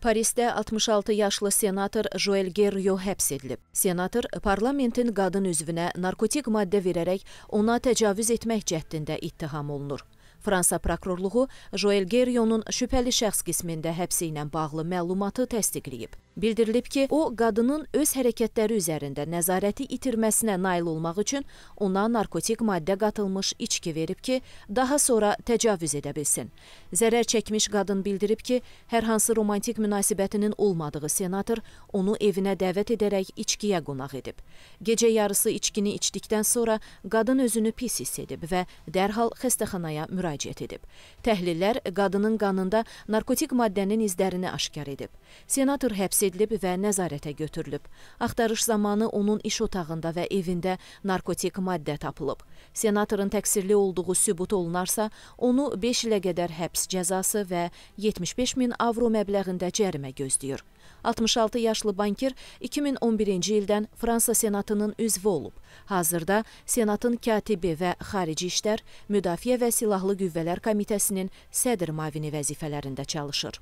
Parisdə 66 yaşlı senator Joel Gerrio həbs edilib. Senator parlamentin qadın üzvünə narkotik maddə verərək ona təcavüz etmək cəhdində ittiham olunur. Fransa prokurorluğu Joel Gerionun şübhəli şəxs qismində həbsi ilə bağlı məlumatı təsdiqləyib. Bildirilib ki, o, qadının öz hərəkətləri üzərində nəzarəti itirməsinə nail olmaq üçün ona narkotik maddə qatılmış içki verib ki, daha sonra təcavüz edə bilsin. Zərər çəkmiş qadın bildirib ki, hər hansı romantik münasibətinin olmadığı senator onu evinə dəvət edərək içkiyə qonaq edib. Gecə yarısı içkini içdikdən sonra qadın özünü pis hiss edib və dərhal xəstəxanaya müraciət edib müraciət edib. Təhlillər qadının qanında narkotik maddənin izlərini aşkar edib. Senator həbs edilib və nəzarətə götürülüb. Axtarış zamanı onun iş otağında və evində narkotik maddə tapılıb. Senatorun təqsirli olduğu sübut olunarsa, onu 5 ilə qədər həbs cəzası və 75 min avro məbləğində cərimə gözləyir. 66 yaşlı banker 2011-ci ildən Fransa Senatının üzvü olub. Hazırda Senatın katibi və xarici işlər, müdafiə və silahlı Silahlı Qüvvələr Komitəsinin sədr müavini vəzifələrində çalışır.